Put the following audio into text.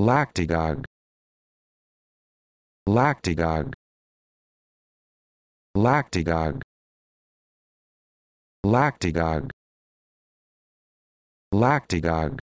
Lactidog. Lactidog. Lactidog. Lactidog. Lactidog.